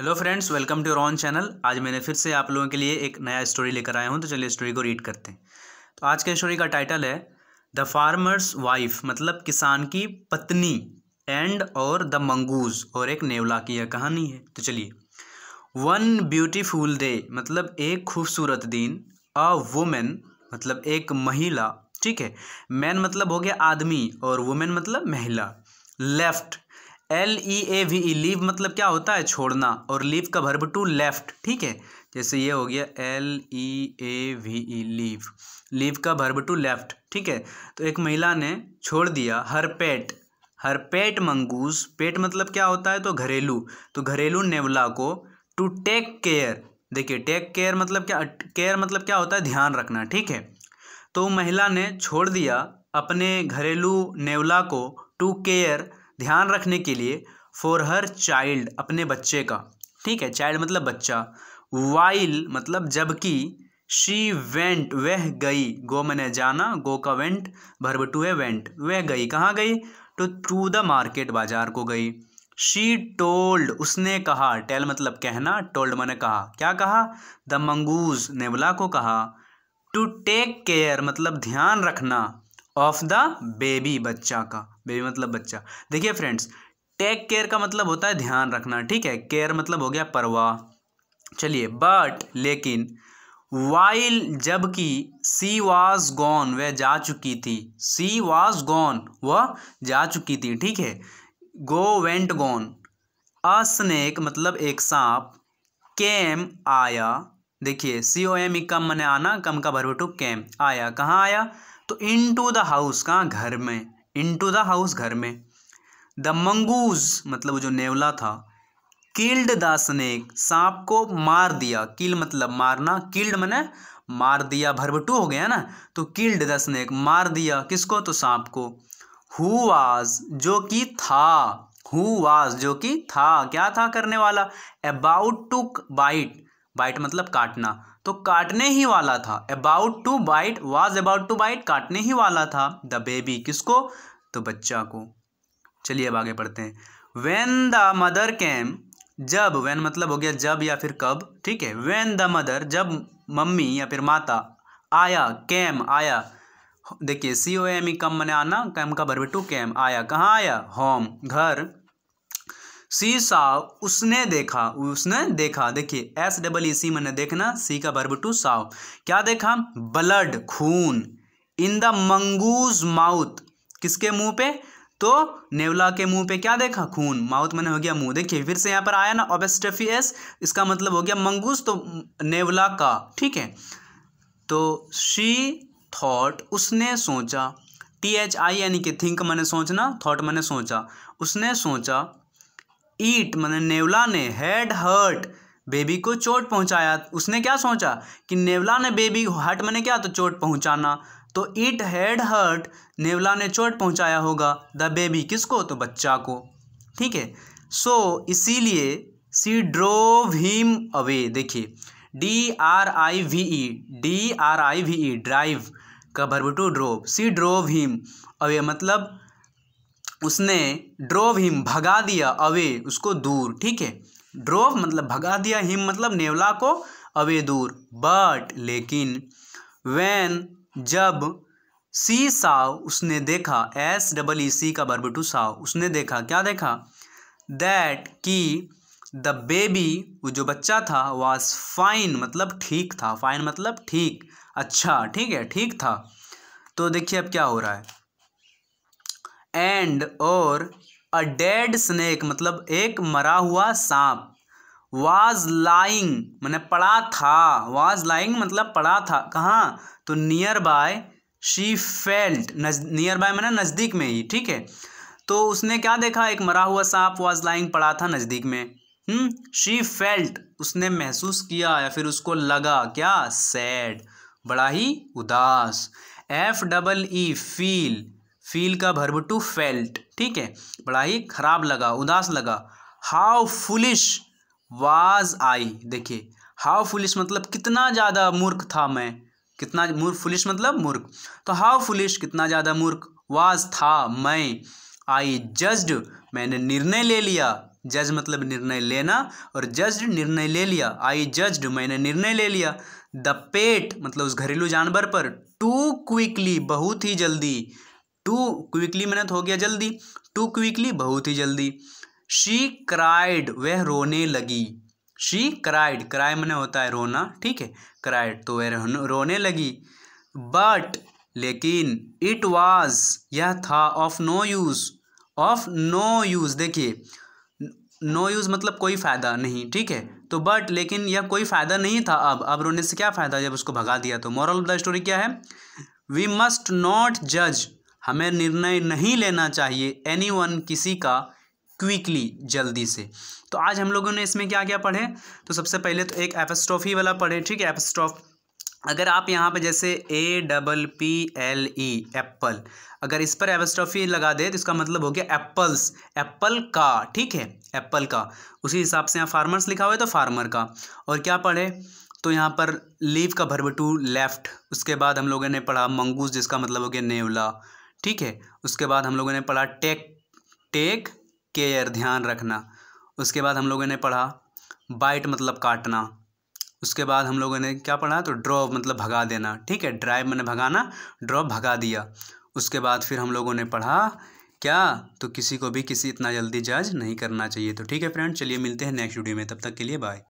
hello friends welcome to Ron channel आज मैंने फिर से आप लोगों के लिए एक नया स्टोरी लेकर आया हूँ तो चलिए स्टोरी को रीड करते हैं तो आज के स्टोरी का टाइटल है द फार्मर्स वाइफ मतलब किसान की पत्नी एंड और द मंगूज और एक नेवला की यह कहानी है तो चलिए वन ब्यूटीफुल डे मतलब एक खूबसूरत दिन अ वुमेन मतलब एक महिला ठीक है मैन मतलब हो गया आदमी और वुमेन मतलब महिला left L E A V E leave मतलब क्या होता है छोड़ना और लीव का भर्ब टू लेफ्ट ठीक है जैसे ये हो गया L E A V E leave leave का भर्ब टू लेफ्ट ठीक है तो एक महिला ने छोड़ दिया हर पेट हर पेट मंगूस पेट मतलब क्या होता है तो घरेलू तो घरेलू नेवला को टू टेक केयर देखिए टेक केयर मतलब क्या केयर मतलब क्या होता है ध्यान रखना ठीक है तो महिला ने छोड़ दिया अपने घरेलू नेवला को टू केयर ध्यान रखने के लिए फॉर हर चाइल्ड अपने बच्चे का ठीक है चाइल्ड मतलब बच्चा वाइल मतलब जबकि शी वेंट वह गई गो मैंने जाना गो का वेंट भरब टू है वेंट वह गई कहाँ गई टू टू द मार्केट बाजार को गई शी टोल्ड उसने कहा टेल मतलब कहना टोल्ड मैंने कहा क्या कहा द मंगूज नेवला को कहा टू टेक केयर मतलब ध्यान रखना ऑफ द बेबी बच्चा का बेबी मतलब बच्चा देखिए फ्रेंड्स टेक केयर का मतलब होता है ध्यान रखना ठीक है केयर मतलब हो गया परवाह चलिए बट लेकिन वाइल जबकि सी वाज गॉन वह जा चुकी थी सी वाज गॉन वह जा चुकी थी ठीक है go went gone a snake मतलब एक सांप केम आया देखिए सी ओ एम ई कम मने आना कम का भरवटू कैम आया कहाँ आया तो इन टू द हाउस कहाँ घर में इन टू द हाउस घर में द मंगूज मतलब जो नेवला था किल्ड द स्नेक सांप को मार दिया किल मतलब मारना किल्ड मैंने मार दिया भरबटू हो गया ना तो किल्ड द स्नेक मार दिया किसको तो सांप को हु वाज जो कि था हु वाज जो कि था क्या था करने वाला अबाउट टू बाइट बाइट मतलब काटना तो काटने ही वाला था about to bite was about to bite काटने ही वाला था द बेबी किसको तो बच्चा को चलिए अब आगे पढ़ते हैं वेन द मदर कैम जब वेन मतलब हो गया जब या फिर कब ठीक है वेन द मदर जब मम्मी या फिर माता आया कैम आया देखिए सी ओ एम ई कम मैंने आना कैम का भरवे टू कैम आया कहाँ आया होम घर सी सा उसने देखा उसने देखा देखिए एस डबल ई सी मैंने देखना सी का बर्ब टू साव क्या देखा ब्लड खून इन द मंगूज माउथ किसके मुंह पे तो नेवला के मुंह पे क्या देखा खून माउथ मैंने हो गया मुंह देखिए फिर से यहाँ पर आया ना ऑबेस्टफी एस इसका मतलब हो गया मंगूज तो नेवला का ठीक है तो शी थॉट उसने सोचा टी एच आई यानी कि थिंक मैंने सोचना थॉट मैंने सोचा उसने सोचा ईट मैंने नेवला ने हेड हर्ट बेबी को चोट पहुंचाया उसने क्या सोचा कि नेवला ने बेबी हर्ट मैंने क्या तो चोट पहुंचाना तो ईट हैड हर्ट नेवला ने चोट पहुंचाया होगा द बेबी किसको तो बच्चा को ठीक है सो so, इसीलिए सी ड्रोव हीम अवे देखिए D R I V E D R I V E drive का verb drove she drove him away मतलब उसने ड्रोव हिम भगा दिया अवे उसको दूर ठीक है ड्रोव मतलब भगा दिया हिम मतलब नेवला को अवे दूर बट लेकिन वैन जब सी साव उसने देखा एस डबल ई सी का बर्ब टू साव उसने देखा क्या देखा दैट कि द बेबी वो जो बच्चा था वाज फाइन मतलब ठीक था फाइन मतलब ठीक अच्छा ठीक है ठीक था तो देखिए अब क्या हो रहा है एंड और अ डेड स्नेक मतलब एक मरा हुआ सांप वाज लाइंग मैंने पड़ा था वाज लाइंग मतलब पड़ा था कहाँ तो near by she felt near by मैंने नज़दीक में ही ठीक है तो उसने क्या देखा एक मरा हुआ सांप वाज लाइंग पड़ा था नज़दीक में शी हम्म, फेल्ट उसने महसूस किया या फिर उसको लगा क्या सैड बड़ा ही उदास F double E feel feel का भर्व टू फेल्ट ठीक है बड़ा ही खराब लगा उदास लगा हाउ फुलिश वाज आई देखिए हाउ फुलिश मतलब कितना ज़्यादा मूर्ख था मैं कितना मूर्ख फुलिश मतलब मूर्ख तो हाउ फुलिश कितना ज़्यादा मूर्ख वाज था मैं आई जज्ड मैंने निर्णय ले लिया जज मतलब निर्णय लेना और जज्ड निर्णय ले लिया आई जज्ड मैंने निर्णय ले लिया द पेट मतलब उस घरेलू जानवर पर टू क्विकली बहुत ही जल्दी टू क्विकली मेहनत हो गया जल्दी टू क्विकली बहुत ही जल्दी शी क्राइड वह रोने लगी शी क्राइड क्राई मैंने होता है रोना ठीक है क्राइड तो वह रोने लगी बट लेकिन इट वॉज यह था of no use of no use देखिए नो यूज़ मतलब कोई फ़ायदा नहीं ठीक है तो बट लेकिन यह कोई फ़ायदा नहीं था अब अब रोने से क्या फ़ायदा जब उसको भगा दिया तो मॉरल ऑफ द स्टोरी क्या है वी मस्ट नॉट जज हमें निर्णय नहीं लेना चाहिए एनी वन किसी का क्विकली जल्दी से तो आज हम लोगों ने इसमें क्या क्या पढ़े तो सबसे पहले तो एक एपस्ट्रॉफी वाला पढ़े ठीक है एपस्ट्रॉफ अगर आप यहाँ पर जैसे A double P L E apple अगर इस पर एपस्ट्रॉफी लगा दे तो इसका मतलब हो गया एप्पल्स एप्पल का ठीक है एप्पल का उसी हिसाब से यहाँ फार्मर्स लिखा हुआ है तो फार्मर का और क्या पढ़े तो यहाँ पर लीव का भरबटू लेफ्ट उसके बाद हम लोगों ने पढ़ा मंगूस जिसका मतलब हो गया नेवला ठीक है उसके बाद हम लोगों ने पढ़ा टेक टेक केयर ध्यान रखना उसके बाद हम लोगों ने पढ़ा बाइट मतलब काटना उसके बाद हम लोगों ने क्या पढ़ा तो ड्रॉप मतलब भगा देना ठीक है ड्राइव मैंने भगाना ड्रॉप भगा दिया उसके बाद फिर हम लोगों ने पढ़ा क्या तो किसी को भी किसी इतना जल्दी जज नहीं करना चाहिए तो ठीक है फ्रेंड चलिए मिलते हैं नेक्स्ट वीडियो में तब तक के लिए बाय